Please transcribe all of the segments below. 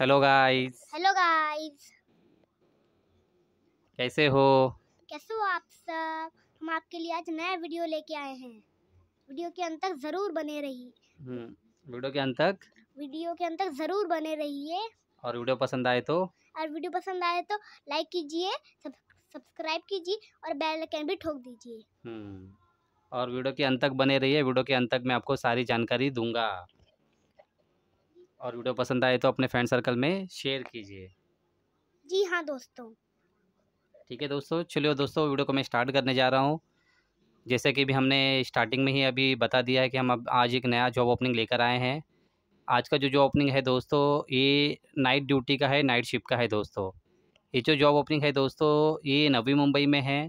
hello guys hello guys कैसे हो कैसे हो आप सब हम आपके लिए आज नया वीडियो लेके आए हैं वीडियो के अंत तक जरूर बने रही वीडियो हम्म, के अंत तक वीडियो के अंत तक जरूर बने रहिए और वीडियो पसंद आए तो और वीडियो पसंद आए तो लाइक कीजिए सब, सब्सक्राइब कीजिए और बेल आइकन भी ठोक दीजिए हम्म, और वीडियो के अंत तक बने रहिए वीडियो के अंत तक मैं आपको सारी जानकारी दूंगा और वीडियो पसंद आए तो अपने फ्रेंड सर्कल में शेयर कीजिए जी हाँ दोस्तों ठीक है दोस्तों चलिए दोस्तों वीडियो को मैं स्टार्ट करने जा रहा हूँ जैसे कि भी हमने स्टार्टिंग में ही अभी बता दिया है कि हम अब आज एक नया जॉब ओपनिंग लेकर आए हैं आज का जो जॉब ओपनिंग है दोस्तों ये नाइट ड्यूटी का है नाइट शिफ्ट का है दोस्तों ये जो जॉब ओपनिंग है दोस्तों ये नवी मुंबई में है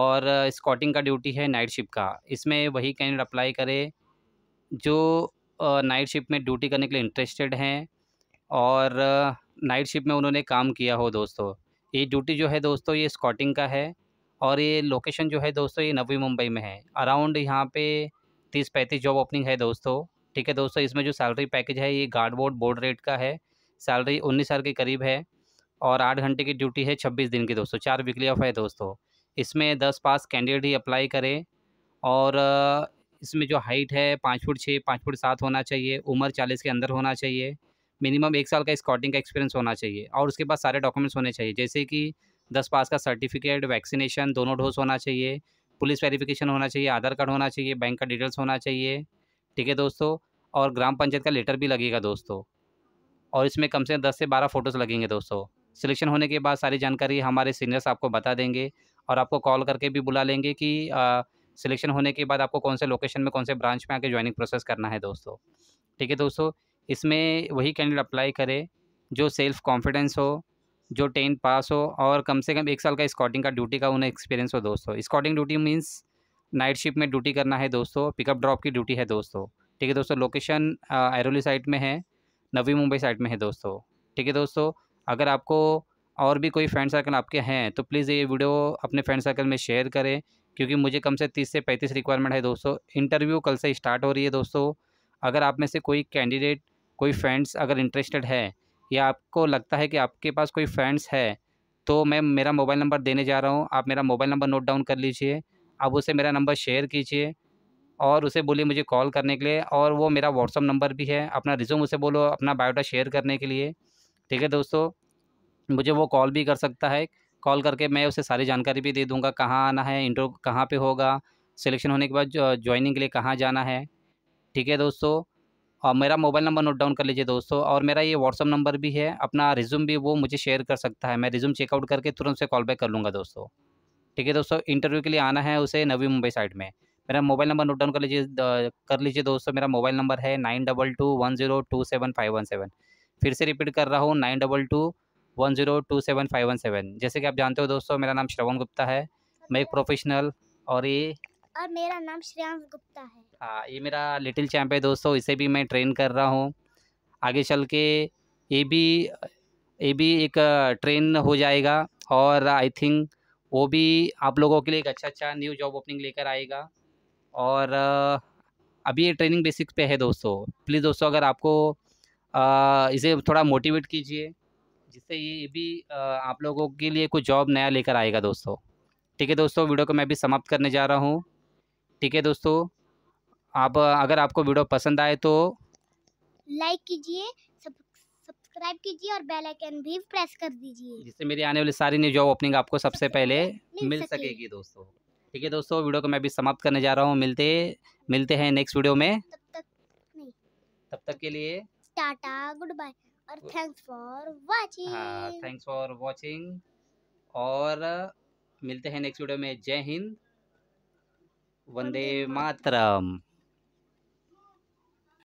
और स्कॉटिंग का ड्यूटी है नाइट शिफ्ट का इसमें वही कैंडिडेट अप्लाई करे जो नाइट शिफ्ट में ड्यूटी करने के लिए इंटरेस्टेड हैं और नाइट शिफ्ट में उन्होंने काम किया हो दोस्तों ये ड्यूटी जो है दोस्तों ये स्कॉटिंग का है और ये लोकेशन जो है दोस्तों ये नवी मुंबई में है अराउंड यहाँ पे तीस पैंतीस जॉब ओपनिंग है दोस्तों ठीक है दोस्तों इसमें जो सैलरी पैकेज है ये गार्ड बोर्ड बोर्ड रेट का है सैलरी उन्नीस हज़ार के करीब है और आठ घंटे की ड्यूटी है छब्बीस दिन की दोस्तों चार वीकली ऑफ है दोस्तों इसमें दस पास कैंडिडेट ही अप्लाई करें और इसमें जो हाइट है पाँच फुट छः पाँच फुट सात होना चाहिए उम्र चालीस के अंदर होना चाहिए मिनिमम एक साल का स्कॉटिंग का एक्सपीरियंस होना चाहिए और उसके बाद सारे डॉक्यूमेंट्स होने चाहिए जैसे कि दस पास का सर्टिफिकेट वैक्सीनेशन दोनों डोज होना चाहिए पुलिस वेरिफिकेशन होना चाहिए आधार कार्ड होना चाहिए बैंक का डिटेल्स होना चाहिए ठीक है दोस्तों और ग्राम पंचायत का लेटर भी लगेगा दोस्तों और इसमें कम से कम दस से बारह फ़ोटोज़ लगेंगे दोस्तों सिलेक्शन होने के बाद सारी जानकारी हमारे सीनियर्स आपको बता देंगे और आपको कॉल करके भी बुला लेंगे कि आ, सिलेक्शन होने के बाद आपको कौन से लोकेशन में कौन से ब्रांच में आके ज्वाइनिंग प्रोसेस करना है दोस्तों ठीक है दोस्तों इसमें वही कैंडिडेट अप्लाई करे जो सेल्फ कॉन्फिडेंस हो जो टेंथ पास हो और कम से कम एक साल का स्कॉटिंग का ड्यूटी का उन्हें एक्सपीरियंस हो दोस्तों स्कॉटिंग ड्यूटी मीन्स नाइट शिफ्ट में ड्यूटी करना है दोस्तों पिकअप ड्रॉप की ड्यूटी है दोस्तों ठीक है दोस्तों लोकेशन एरोली साइड में है नवी मुंबई साइड में है दोस्तों ठीक है दोस्तों अगर आपको और भी कोई फ्रेंड सर्कल आपके हैं तो प्लीज़ ये वीडियो अपने फ्रेंड सर्कल में शेयर करें क्योंकि मुझे कम से तीस से पैंतीस रिक्वायरमेंट है दोस्तों इंटरव्यू कल से स्टार्ट हो रही है दोस्तों अगर आप में से कोई कैंडिडेट कोई फ्रेंड्स अगर इंटरेस्टेड है या आपको लगता है कि आपके पास कोई फ्रेंड्स है तो मैं मेरा मोबाइल नंबर देने जा रहा हूँ आप मेरा मोबाइल नंबर नोट डाउन कर लीजिए आप उसे मेरा नंबर शेयर कीजिए और उसे बोलिए मुझे कॉल करने के लिए और वो मेरा व्हाट्सअप नंबर भी है अपना रिज्यूम उसे बोलो अपना बायोडा शेयर करने के लिए ठीक है दोस्तों मुझे वो कॉल भी कर सकता है कॉल करके मैं उसे सारी जानकारी भी दे दूँगा कहाँ आना है इंटरव्यू कहाँ पर होगा सिलेक्शन होने के बाद ज्वाइनिंग के लिए कहाँ जाना है ठीक है दोस्तों और मेरा मोबाइल नंबर नोट डाउन कर लीजिए दोस्तों और मेरा ये व्हाट्सअप नंबर भी है अपना रिज्यूम भी वो मुझे शेयर कर सकता है मैं रिज्यूम चेकआउट करके तुरंत से कॉल बैक कर लूँगा दोस्तों ठीक है दोस्तों इंटरव्यू के लिए आना है उसे नवी मुंबई साइड में मेरा मोबाइल नंबर नोट डाउन कर लीजिए कर लीजिए दोस्तों मेरा मोबाइल नंबर है nine double two one zero two seven five one seven फिर से रिपीट कर रहा हूँ nine double two one zero two seven five one seven जैसे कि आप जानते हो दोस्तों मेरा नाम श्रवण गुप्ता है मैं एक प्रोफेशनल और ये और मेरा नाम श्रेयांश गुप्ता है हाँ ये मेरा लिटिल चैम्प है दोस्तों इसे भी मैं ट्रेन कर रहा हूँ आगे चल के ये भी ये भी एक ट्रेन हो जाएगा और आई थिंक वो भी आप लोगों के लिए एक अच्छा अच्छा न्यू जॉब ओपनिंग लेकर आएगा और अभी ये ट्रेनिंग बेसिक पे है दोस्तों प्लीज़ दोस्तों अगर आपको इसे थोड़ा मोटिवेट कीजिए जिससे ये भी आप लोगों के लिए कुछ जॉब नया लेकर आएगा दोस्तों ठीक है दोस्तों वीडियो को मैं भी समाप्त करने जा रहा हूँ ठीक है दोस्तों आप अगर आपको वीडियो पसंद आए तो लाइक कीजिए सब्सक्राइब कीजिए और बेल आइकन भी प्रेस कर दीजिए जिससे मेरी आने वाली सारी न्यू जॉब ओपनिंग आपको सबसे पहले मिल सकेगी दोस्तों ठीक है दोस्तों वीडियो को मैं भी समाप्त करने जा रहा हूँ मिलते मिलते हैं नेक्स्ट वीडियो में तब तक नहीं तब तक के लिए टाटा गुड बाय और thanks for watching thanks for watching और मिलते हैं नेक्स्ट वीडियो में जय हिंद वंदे मातरम